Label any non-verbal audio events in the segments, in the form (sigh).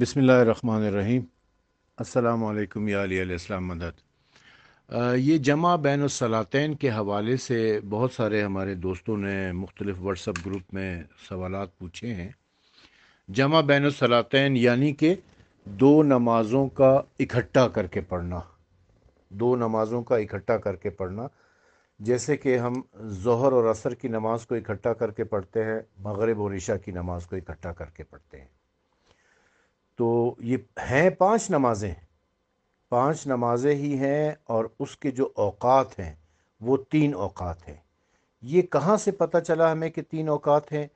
बसमीम् अल्लाम यासलाम मदद ये जमा बैन सलातैन के हवाले से बहुत सारे हमारे दोस्तों ने मुख्तलिफ़ व्हाट्सअप ग्रुप में सवाल पूछे हैं जमा बैन सलातैन यानी कि दो नमाज़ों का इकट्ठा करके पढ़ना दो नमाज़ों का इकट्ठा करके पढ़ना जैसे कि हम जहर और असर की नमाज़ को इकट्ठा करके पढ़ते हैं मगरब और ईशा की नमाज़ को इकट्ठा करके पढ़ते हैं तो ये हैं पांच नमाज़ें पांच नमाज़ें ही हैं और उसके जो अवात हैं वो तीन अवात हैं ये कहाँ से पता चला हमें कि तीन अवात हैं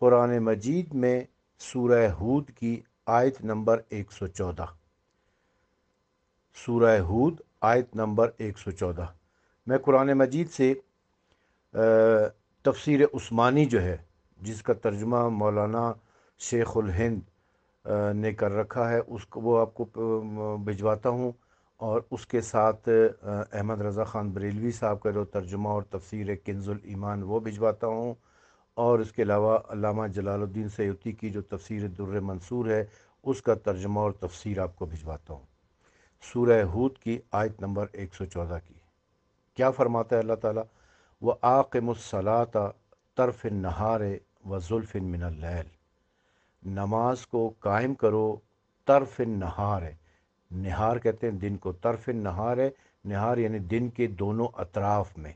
क़ुरान मजीद में सूरह हूद की आयत नंबर 114 सूरह हूद आयत नंबर 114 मैं कुरान मजीद से तफसर उस्मानी जो है जिसका तर्जुमा मौलाना शेख हिंद ने कर रखा है उसको वो आपको भिजवाता हूँ और उसके साथ अहमद रज़ा ख़ान बरेलवी साहब का जो तर्जुमा और तफसर किन्जुल ईमान वो भिजवाता हूँ और इसके अलावा अलामा जलालुद्दीन सैती की जो तफसर दुर्र मंसूर है उसका तर्जुमा और तफसर आपको भिजवाता हूँ सूरह हूद की आयत नंबर एक सौ चौदह की क्या फरमाता है अल्लाह ताला व आकमसलाता तरफ़ नहार व जुल्फ़िन मिनल नमाज को कायम करो तरफ नहार है निहार कहते हैं दिन को तरफ नहार है निहार यानी दिन के दोनों अतराफ में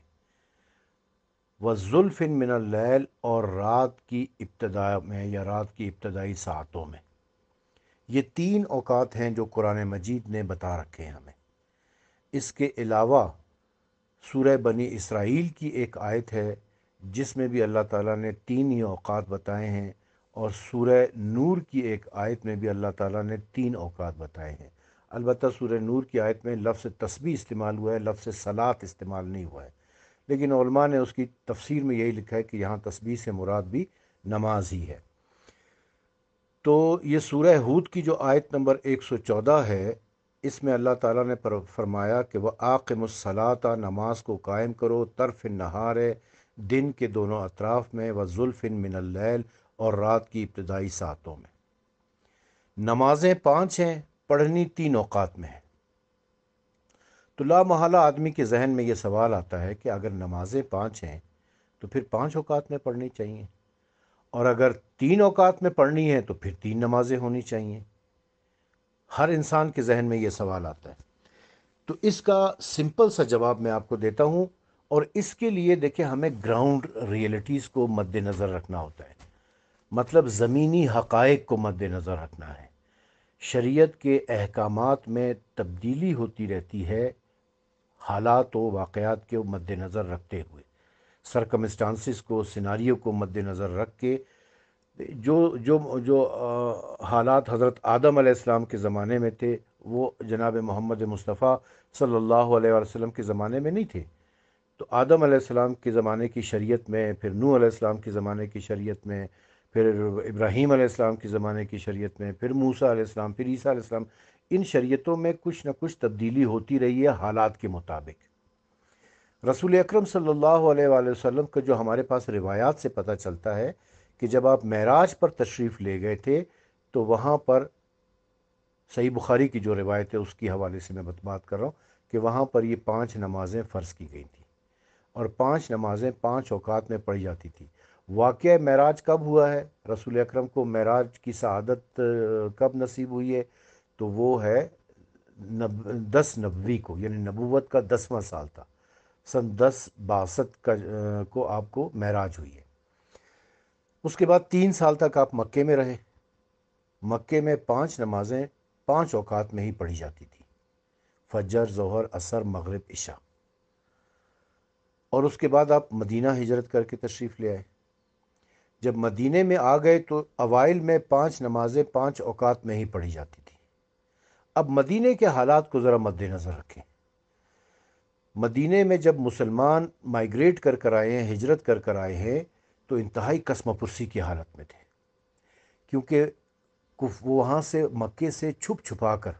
वजुल्फिन मिन मिनल और रात की इब्तदा में या रात की इब्तदाई सातों में ये तीन औकात हैं जो कुरान मजीद ने बता रखे हैं हमें इसके अलावा सूरह बनी इसराइल की एक आयत है जिसमें भी अल्लाह ताला ने तीन ही औकात बताए हैं और सूर्य नूर की एक आयत में भी अल्लाह ताला ने तीन अवकात बताए हैं अलबत् सूर्य नूर की आयत में लफ्ज़ तस्बी इस्तेमाल हुआ है लफ्ज़ सलात इस्तेमाल नहीं हुआ है लेकिन उलमा ने उसकी तफसीर में यही लिखा है कि यहाँ तस्बी से मुराद भी नमाज ही है तो ये सूर्य हूद की जो आयत नंबर 114 है इसमें अल्लाह ताला ने फरमाया कि वह आकमसलाता नमाज को कायम करो तरफ़ नहार दिन के दोनों अतराफ़ में व जुल्फ़िन मिनल और रात की इब्तदाई सातों में नमाजें पांच हैं पढ़नी तीन औकात में है तो ला आदमी के जहन में यह सवाल आता है कि अगर नमाजें पांच हैं तो फिर पांच औकात में पढ़नी चाहिए और अगर तीन औकात में पढ़नी है तो फिर तीन नमाजें होनी चाहिए हर इंसान के जहन में यह सवाल आता है तो इसका सिंपल सा जवाब मैं आपको देता हूं और इसके लिए देखिए हमें ग्राउंड रियलिटीज़ को मद्देनज़र रखना होता है मतलब ज़मीनी हक़ को मद्द नज़र रखना है शरीयत के अहकाम में तब्दीली होती रहती है हालात व वाक़ात के मद्द नज़र रखते हुए सरकमस्टांसिस को सिनारियों को मद्द नज़र रख के जो जो जो आ, हालात हज़रत आदम आसमाम के ज़माने में थे वो जनाब मोहम्मद मुस्तफ़ा सल्लल्लाहु अलैहि वसल्लम के ज़माने में नहीं थे तो आदम आसमाम के ज़माने की शरीयत में फिर नू आसमाम के ज़माने की शरीयत में फिर इब्राहीम आलाम के ज़माने की शरीत में फिर मूसा आलाम फिर ईसा आलाम इन शरीतों में कुछ ना कुछ तब्दीली होती रही है हालात के मुताबिक रसूल अक्रम सम का जो हमारे पास रिवायात से पता चलता है कि जब आप महराज पर तशरीफ़ ले गए थे तो वहाँ पर सही बुखारी की जो रिवायत है उसके हवाले से मैं बात कर रहा हूँ कि वहाँ पर ये पाँच नमाज़ें फ़र्ज़ की गई थी और पाँच नमाज़ें पाँच अवकात में पढ़ी जाती थी वाक़ महराज कब हुआ है रसूल अकरम को महराज की शहादत कब नसीब हुई है तो वो है नब दस नबी को यानी नबूवत का दसवां साल था सन दस बासठ का को आपको महराज हुई है उसके बाद तीन साल तक आप मक्के में रहे मक्के में पांच नमाजें पांच औकात में ही पढ़ी जाती थी फजर जहर असर मगरब इशा और उसके बाद आप मदीना हिजरत करके तशरीफ़ ले आए जब मदीने में आ गए तो अवाइल में पांच नमाजें पांच औकात में ही पढ़ी जाती थी अब मदीने के हालात को ज़रा मद्दनज़र रखें मदीने में जब मुसलमान माइग्रेट कर कर आए हैं हिजरत कर कर आए हैं तो इंतहाई कसम कसमपुरसी की हालत में थे क्योंकि वो वहाँ से मक्के से छुप छुपा कर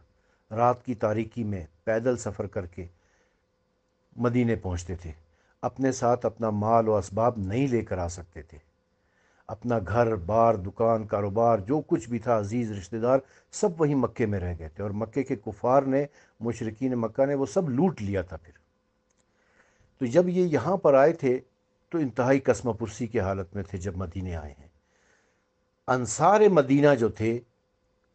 रात की तारीकी में पैदल सफ़र करके मदीने पहुँचते थे अपने साथ अपना माल और इसबाब नहीं लेकर आ सकते थे अपना घर बार दुकान कारोबार जो कुछ भी था अजीज़ रिश्तेदार सब वहीं मक्के में रह गए थे और मक्के के कुफार ने मुशरकिन मक्का ने वो सब लूट लिया था फिर तो जब ये यहाँ पर आए थे तो इंतहाई पुरसी के हालत में थे जब मदीने आए हैं अनसार मदीना जो थे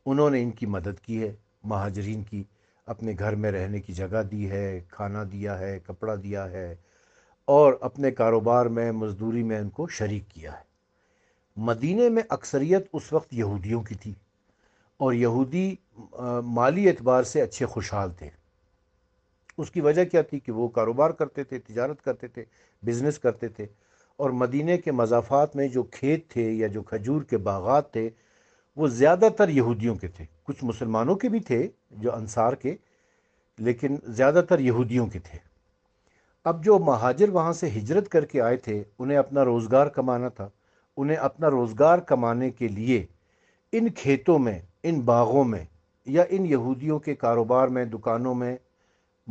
उन्होंने इनकी मदद की है महाजरीन की अपने घर में रहने की जगह दी है खाना दिया है कपड़ा दिया है और अपने कारोबार में मजदूरी में इनको शरीक किया है मदीने में अक्सरियत उस वक्त यहूदियों की थी और यहूदी माली एतबार से अच्छे खुशहाल थे उसकी वजह क्या थी कि वो कारोबार करते थे तजारत करते थे बिज़नेस करते थे और मदीने के मजाफात में जो खेत थे या जो खजूर के बागात थे वो ज़्यादातर यहूदियों के थे कुछ मुसलमानों के भी थे जो अनसार के लेकिन ज़्यादातर यहूदियों के थे अब जो महाजिर वहाँ से हिजरत करके आए थे उन्हें अपना रोज़गार कमाना था उन्हें अपना रोज़गार कमाने के लिए इन खेतों में इन बाग़ों में या इन यहूदियों के कारोबार में दुकानों में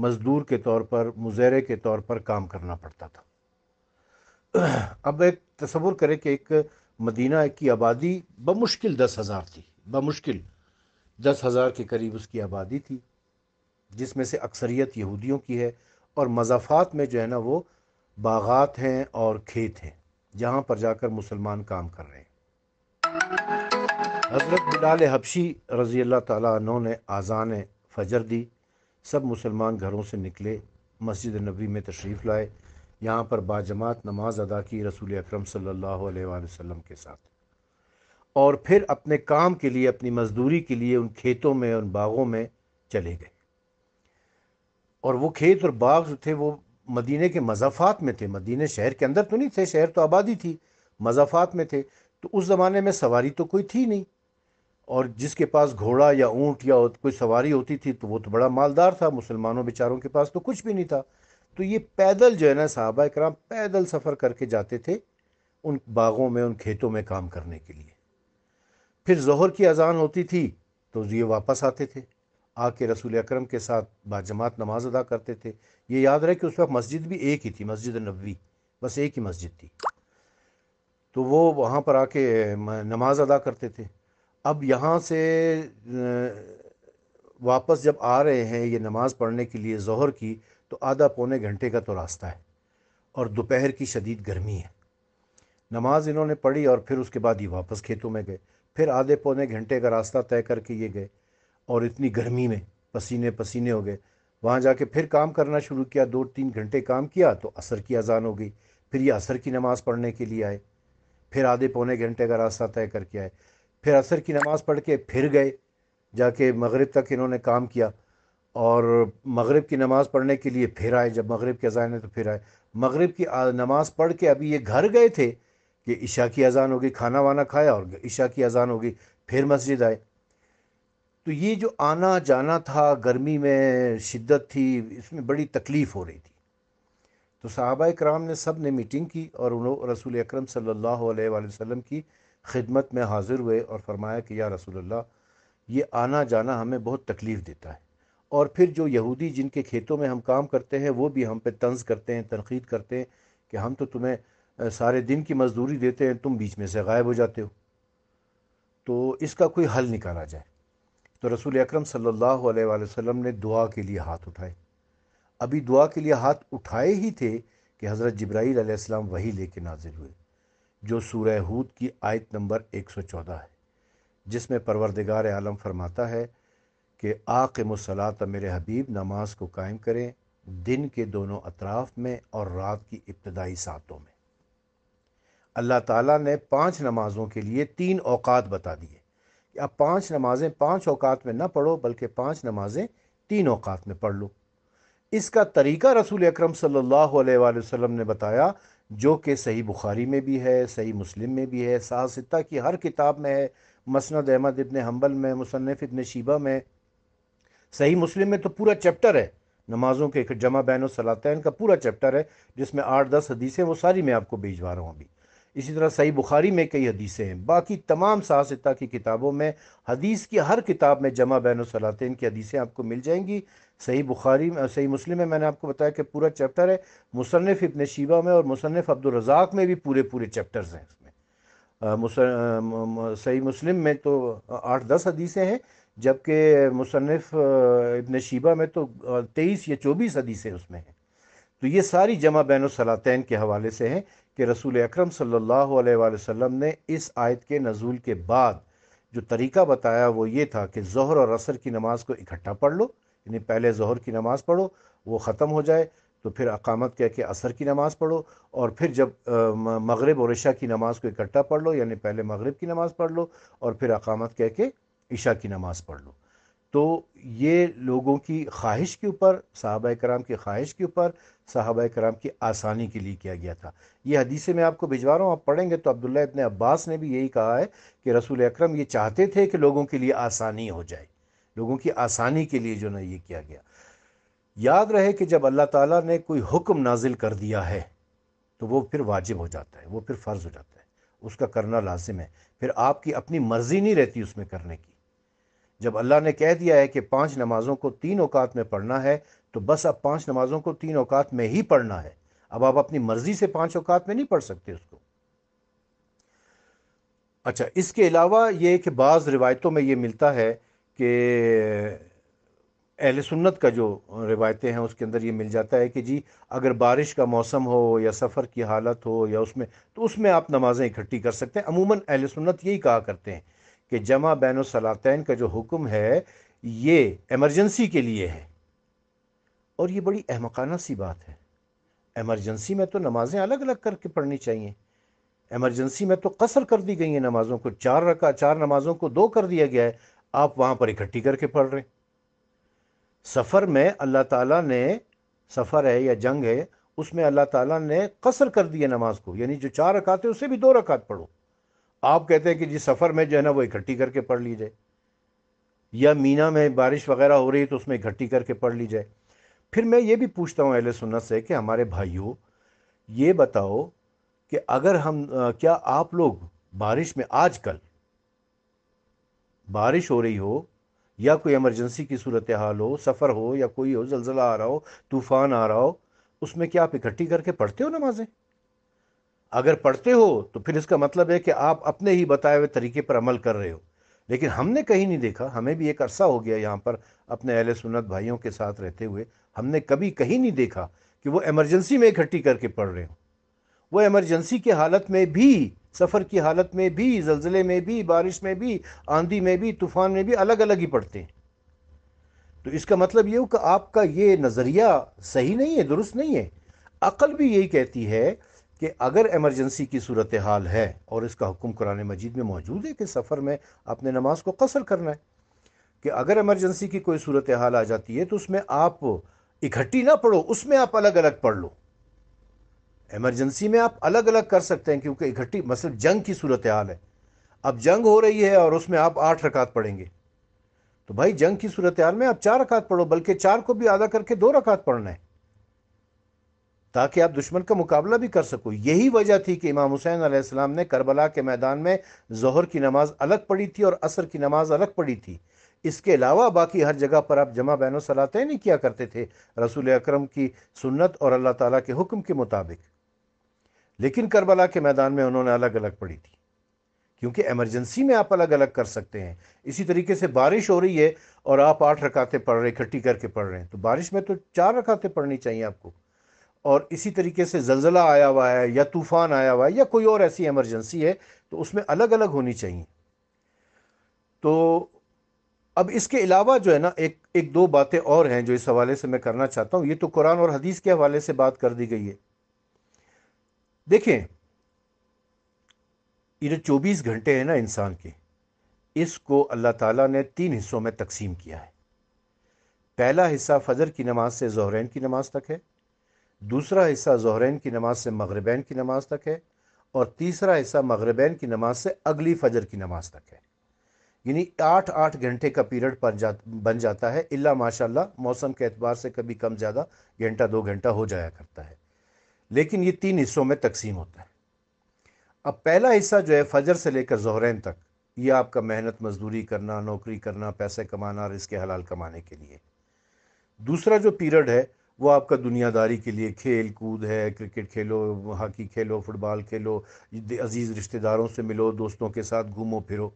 मज़दूर के तौर पर मुजहरे के तौर पर काम करना पड़ता था (clears throat) अब एक तस्वुर करें कि एक मदीना की आबादी बमुश्किल दस हज़ार थी बमुश्किल दस हज़ार के करीब उसकी आबादी थी जिसमें से अक्सरियत यहूदियों की है और मजाफात में जो है ना वो बागात हैं और खेत हैं जहाँ पर जाकर मुसलमान काम कर रहे हैं हज़रत बिलाल हबशी रज़ी अल्लाह तु ने आज़ान फजर दी सब मुसलमान घरों से निकले मस्जिद नबी में तशरीफ़ लाए यहाँ पर बाजमात नमाज अदा की रसूल अक्रम सल्लल्लाहु अलैहि वसल्लम के साथ और फिर अपने काम के लिए अपनी मजदूरी के लिए उन खेतों में उन बागों में चले गए और वो खेत और बाग जो थे वो मदीने के मजाफात में थे मदीने शहर के अंदर तो नहीं थे शहर तो आबादी थी मजाफात में थे तो उस ज़माने में सवारी तो कोई थी नहीं और जिसके पास घोड़ा या ऊँट या कोई सवारी होती थी तो वो तो बड़ा मालदार था मुसलमानों बेचारों के पास तो कुछ भी नहीं था तो ये पैदल जो है ना साहबा कराम पैदल सफ़र करके जाते थे उन बागों में उन खेतों में काम करने के लिए फिर जहर की अजान होती थी तो ये वापस आते थे आके रसूल अकरम के साथ बाजमात नमाज अदा करते थे ये याद रहे कि उस वक्त मस्जिद भी एक ही थी मस्जिद नबी बस एक ही मस्जिद थी तो वो वहाँ पर आके नमाज अदा करते थे अब यहाँ से वापस जब आ रहे हैं ये नमाज़ पढ़ने के लिए जहर की तो आधा पौने घंटे का तो रास्ता है और दोपहर की शदीद गर्मी है नमाज इन्होंने पढ़ी और फिर उसके बाद ये वापस खेतों में गए फिर आधे पौने घंटे का रास्ता तय करके ये गए और इतनी गर्मी में पसीने पसीने हो गए वहाँ जाके फिर काम करना शुरू किया दो तीन घंटे काम किया तो असर की अजान हो गई फिर ये असर की नमाज़ पढ़ने के लिए आए फिर आधे पौने घंटे का रास्ता तय करके आए फिर असर की नमाज़ पढ़ के फिर गए जाके मगरिब तक इन्होंने काम किया और मगरिब की नमाज़ पढ़ने के लिए फिर आए जब मगरिब की अजान है तो फिर आए मगरिब की नमाज़ पढ़ के अभी ये घर गए थे कि ईशा की अजान होगी खाना वाना खाया और ईशा की अजान होगी फिर मस्जिद आए तो ये जो आना जाना था गर्मी में शिद्दत थी इसमें बड़ी तकलीफ़ हो रही थी तो साहबा कराम ने सब ने मीटिंग की और उन्होंने रसूल अक्रम सम वसल्लम की खिदमत में हाजिर हुए और फरमाया कि या रसूलुल्लाह ये आना जाना हमें बहुत तकलीफ़ देता है और फिर जो यहूदी जिनके खेतों में हम काम करते हैं वो भी हम पे तंज करते हैं तनकीद करते हैं कि हम तो तुम्हें सारे दिन की मजदूरी देते हैं तुम बीच में से गायब हो जाते हो तो इसका कोई हल निकाला जाए तो रसूल अक्रम सल्लल्लाहु वसल्लम ने दुआ के लिए हाथ उठाए अभी दुआ के लिए हाथ उठाए ही थे कि हज़रत जब्राईल आसमाम वही लेके नाजिल हुए जो सूरह हूद की आयत नंबर 114 है जिसमें परवरदिगार आलम फरमाता है कि आके आकमसलात मेरे हबीब नमाज को कायम करें दिन के दोनों अतराफ़ में और रात की इब्तदाई सातों में अल्लाह ताला ने पांच नमाज़ों के लिए तीन औकात बता दिए आप पांच नमाजें पांच औकात में ना पढ़ो बल्कि पांच नमाजें तीन औकात में पढ़ लो इसका तरीका रसूल अक्रम सल्लल्लाहु ने बताया जो कि सही बुखारी में भी है सही मुस्लिम में भी है साहसिता की हर किताब में है मसनद अहमद इबन हम्बल में मुसनफ़ इबन शिबा में सही मुस्लिम में तो पूरा चैप्टर है नमाजों के जमा बैन सलातैन का पूरा चैप्टर है जिसमें आठ दस हदीसें वो सारी मैं आपको भेजवा रहा हूँ अभी इसी तरह सही बुखारी में कई हदीसें हैं बाकी तमाम साहसिता की किताबों में हदीस की हर किताब में जमा बैन सलातिन की हदीसें आपको मिल जाएंगी सही बुखारी में सही मुस्लिम में मैंने आपको बताया कि पूरा चैप्टर है मुसनफ़ इबन शिबा में और मुसनफ़ अब्दुलरजाक में भी पूरे पूरे चैप्टर्स हैं इसमें सही मुस्लिम में तो आठ दस हदीसें हैं जबकि मुसनफ़ इबन शीबा में तो तेईस या चौबीस हदीसें उसमें हैं तो ये सारी जमा बैन सलातैन के हवाले से हैं कि रसूल अक्रम सम ने इस आयत के नज़ूल के बाद जो तरीका बताया वो ये था कि जहर और असर की नमाज को इकट्ठा पढ़ लो यानी पहले जहर की नमाज पढ़ो वो ख़त्म हो जाए तो फिर अकामत कह के असर की नमाज़ पढ़ो और फिर जब मगरब और इशा की नमाज़ को इकट्ठा पढ़ लो यानी पहले मगरब की नमाज़ पढ़ लो और फिर अकामत कह के ईशा की नमाज़ पढ़ लो तो ये लोगों की ख्वाहिश के ऊपर साहब कराम की ख्वाहिश के ऊपर साहब कराम की आसानी के लिए किया गया था ये हदीस मैं आपको भिजवा रहा हूँ आप पढ़ेंगे तो अब्दुल्ला इतने अब्बास ने भी यही कहा है कि रसूल अक्रम ये चाहते थे कि लोगों के लिए आसानी हो जाए लोगों की आसानी के लिए जो ना ये किया गया याद रहे कि जब अल्लाह ताला ने कोई हुक्म नाजिल कर दिया है तो वो फिर वाजिब हो जाता है वो फिर फ़र्ज़ हो जाता है उसका करना लाजिम है फिर आपकी अपनी मर्ज़ी नहीं रहती उसमें करने की जब अल्लाह ने कह दिया है कि पांच नमाजों को तीन औकात में पढ़ना है तो बस अब पांच नमाजों को तीन औकात में ही पढ़ना है अब आप अपनी मर्जी से पांच औकात में नहीं पढ़ सकते उसको अच्छा इसके अलावा ये कि बाज़ रिवायतों में ये मिलता है कि अहल सुन्नत का जो रिवायतें हैं उसके अंदर ये मिल जाता है कि जी अगर बारिश का मौसम हो या सफ़र की हालत हो या उसमें तो उसमें आप नमाज़ें इकट्ठी कर सकते हैं अमूमन अहल सुन्नत यही कहा करते हैं कि जमा बैन सलातैन का जो हुक्म है ये एमरजेंसी के लिए है और ये बड़ी अहमकाना सी बात है एमरजेंसी में तो नमाज़ें अलग अलग करके पढ़नी चाहिए एमरजेंसी में तो कसर कर दी गई है नमाज़ों को चार रखा चार नमाज़ों को दो कर दिया गया है आप वहाँ पर इकट्ठी करके पढ़ रहे सफ़र में अल्लाह ताला ने सफ़र है या जंग है उसमें अल्लाह ताला ने कसर कर दी है नमाज को यानी जो चार रकात है उसे भी दो रखात पढ़ो आप कहते हैं कि जी सफ़र में जो है ना वो इकट्ठी करके पढ़ ली जाए या मीना में बारिश वगैरह हो रही है तो उसमें इकट्ठी करके पढ़ ली जाए फिर मैं ये भी पूछता हूँ अहल सुन्नत से कि हमारे भाइयों ये बताओ कि अगर हम क्या आप लोग बारिश में आजकल बारिश हो रही हो या कोई इमरजेंसी की सूरत हाल हो सफ़र हो या कोई हो जलजला आ रहा हो तूफ़ान आ रहा हो उसमें क्या आप इकट्ठी करके पढ़ते हो नमाजें अगर पढ़ते हो तो फिर इसका मतलब है कि आप अपने ही बताए हुए तरीके पर अमल कर रहे हो लेकिन हमने कहीं नहीं देखा हमें भी एक अरसा हो गया यहाँ पर अपने अहल सुन्नत भाइयों के साथ रहते हुए हमने कभी कहीं नहीं देखा कि वो एमरजेंसी में इकट्ठी करके पढ़ रहे हो वो एमरजेंसी की हालत में भी सफ़र की हालत में भी जलजिले में भी बारिश में भी आंधी में भी तूफ़ान में भी अलग अलग ही पढ़ते हैं तो इसका मतलब ये हो कि आपका ये नज़रिया सही नहीं है दुरुस्त नहीं है अकल भी यही कहती है कि अगर एमरजेंसी की सूरत हाल है और इसका हुक्म कुरान मजीद में मौजूद है कि सफ़र में आपने नमाज को कसर करना है कि अगर एमरजेंसी की कोई सूरत हाल आ जाती है तो उसमें आप इकट्ठी ना पढ़ो उसमें आप अलग अलग पढ़ लो एमरजेंसी में आप अलग अलग कर सकते हैं क्योंकि इकट्ठी मतलब जंग की सूरत हाल है अब जंग हो रही है और उसमें आप आठ रकात पढ़ेंगे तो भाई जंग की सूरत हाल में आप चार रकात पढ़ो बल्कि चार को भी आधा करके दो रकात पढ़ना है ताकि आप दुश्मन का मुकाबला भी कर सको यही वजह थी कि इमाम हुसैन आसमाम ने करबला के मैदान में जहर की नमाज अलग पढ़ी थी और असर की नमाज अलग पढ़ी थी इसके अलावा बाकी हर जगह पर आप जमा बैन सलाते नहीं किया करते थे रसूल अक्रम की सुन्नत और अल्लाह ताला के हुक्म के मुताबिक लेकिन करबला के मैदान में उन्होंने अलग अलग पढ़ी थी क्योंकि एमरजेंसी में आप अलग अलग कर सकते हैं इसी तरीके से बारिश हो रही है और आप आठ रकाते पढ़ रहे इकट्ठी करके पढ़ रहे हैं तो बारिश में तो चार रकाते पढ़नी चाहिए आपको और इसी तरीके से जलजिला आया हुआ है या तूफ़ान आया हुआ है या कोई और ऐसी एमरजेंसी है तो उसमें अलग अलग होनी चाहिए तो अब इसके अलावा जो है ना एक एक दो बातें और हैं जो इस हवाले से मैं करना चाहता हूँ ये तो कुरान और हदीस के हवाले से बात कर दी गई है देखें ये जो चौबीस घंटे हैं ना इंसान के इसको अल्लाह ताला ने तीन हिस्सों में तकसीम किया है पहला हिस्सा फजर की नमाज से जहरैन की नमाज तक है दूसरा हिस्सा जहरैन की नमाज से मगरबैन की नमाज तक है और तीसरा हिस्सा मगरबैन की नमाज से अगली फजर की नमाज तक है यानी आठ आठ घंटे का पीरियड बन जा बन जाता है इल्ला माशाल्लाह मौसम के एतबार से कभी कम ज़्यादा घंटा दो घंटा हो जाया करता है लेकिन ये तीन हिस्सों में तकसीम होता है अब पहला हिस्सा जो है फजर से लेकर जहरैन तक यह आपका मेहनत मजदूरी करना नौकरी करना पैसे कमाना और इसके हलाल कमाने के लिए दूसरा जो पीरियड है वो आपका दुनियादारी के लिए खेल कूद है क्रिकेट खेलो हॉकी खेलो फुटबॉल खेलो अजीज़ रिश्तेदारों से मिलो दोस्तों के साथ घूमो फिरो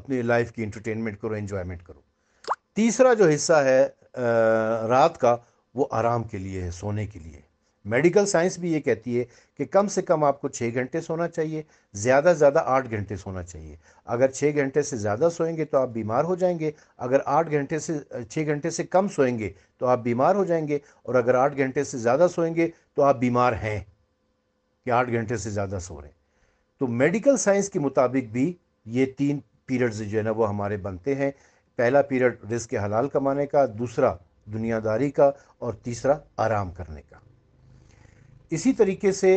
अपनी लाइफ की इंटरटेनमेंट करो एंजॉयमेंट करो तीसरा जो हिस्सा है रात का वो आराम के लिए है सोने के लिए मेडिकल साइंस भी ये कहती है कि कम से कम आपको छः घंटे सोना चाहिए ज़्यादा से ज़्यादा आठ घंटे सोना चाहिए अगर छः घंटे से ज़्यादा सोएंगे तो आप बीमार हो जाएंगे अगर आठ घंटे से छः घंटे से कम सोएंगे तो आप बीमार हो जाएंगे और अगर आठ घंटे से ज़्यादा सोएंगे तो आप बीमार हैं कि आठ घंटे से ज़्यादा सो रहे हैं तो मेडिकल साइंस के मुताबिक भी ये तीन पीरियड्स जो है ना वो हमारे बनते हैं पहला पीरियड रिस्क हलाल कमाने का दूसरा दुनियादारी का और तीसरा आराम करने का इसी तरीके से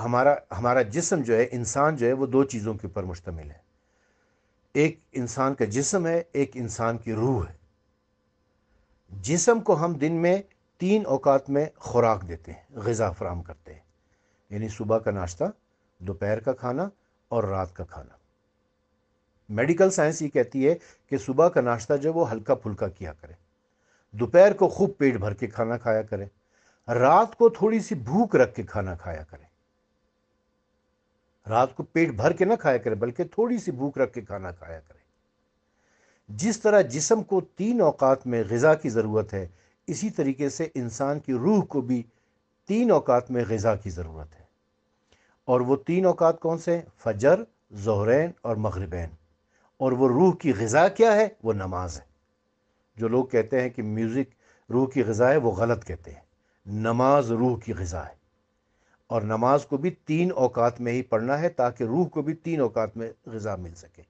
हमारा हमारा जिसम जो है इंसान जो है वो दो चीज़ों के ऊपर मुश्तमिल है एक इंसान का जिसम है एक इंसान की रूह है जिसम को हम दिन में तीन औकात में खुराक देते हैं गज़ा फ्राहम करते हैं यानी सुबह का नाश्ता दोपहर का खाना और रात का खाना मेडिकल साइंस ये कहती है कि सुबह का नाश्ता जो वो हल्का फुल्का किया करें दोपहर को खूब पेट भर के खाना खाया करें रात को थोड़ी सी भूख रख के खाना खाया करें रात को पेट भर के ना खाया करें बल्कि थोड़ी सी भूख रख के खाना खाया करें जिस तरह जिसम को तीन औकात में गज़ा की ज़रूरत है इसी तरीके से इंसान की रूह को भी तीन औकात में गज़ा की ज़रूरत है और वो तीन औकात कौन से फजर जहरैन और मगरबैन और वो रूह की गज़ा क्या है वो नमाज है जो लोग कहते हैं कि म्यूज़िक रूह की गज़ा है वो गलत कहते हैं नमाज रूह की गज़ा है और नमाज को भी तीन औकात में ही पढ़ना है ताकि रूह को भी तीन औकात में गज़ा मिल सके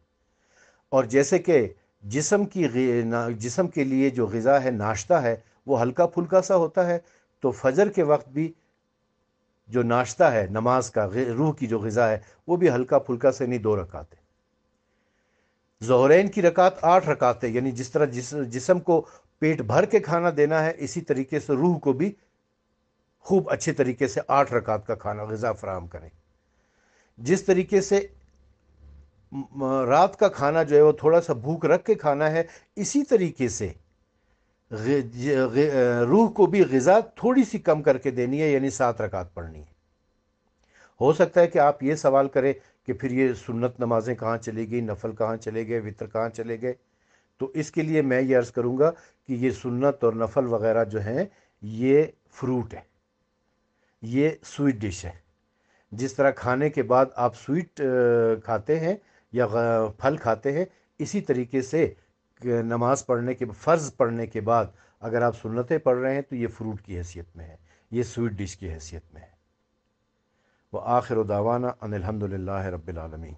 और जैसे कि जिसम की जिसम के लिए जो गज़ा है नाश्ता है वो हल्का फुल्का सा होता है तो फजर के वक्त भी जो नाश्ता है नमाज का रूह की जो गज़ा है वो भी हल्का फुल्का से नहीं दो रकात है जहरैन की रकात आठ रकात है यानी जिस तरह जिस जिसम को पेट भर के खाना देना है इसी तरीके से रूह को भी खूब अच्छे तरीके से आठ रकात का खाना गज़ा फ्राहम करें जिस तरीके से रात का खाना जो है वो थोड़ा सा भूख रख के खाना है इसी तरीके से रूह को भी गज़ा थोड़ी सी कम करके देनी है यानी सात रकात पढ़नी है हो सकता है कि आप ये सवाल करें कि फिर ये सुन्नत नमाज़ें कहाँ चली गई नफल कहाँ चले गए वितर कहाँ चले गए तो इसके लिए मैं ये अर्ज़ करूँगा कि ये सुन्नत और नफल वगैरह जो हैं ये फ्रूट है ये स्वीट डिश है जिस तरह खाने के बाद आप स्वीट खाते हैं या फल खाते हैं इसी तरीके से नमाज़ पढ़ने के फ़र्ज़ पढ़ने के बाद अगर आप सुन्नतें पढ़ रहे हैं तो ये फ्रूट की हैसियत में है ये स्वीट डिश की हैसियत में है वह आखिर दावाना अनिलहमदिल्ला रबालमी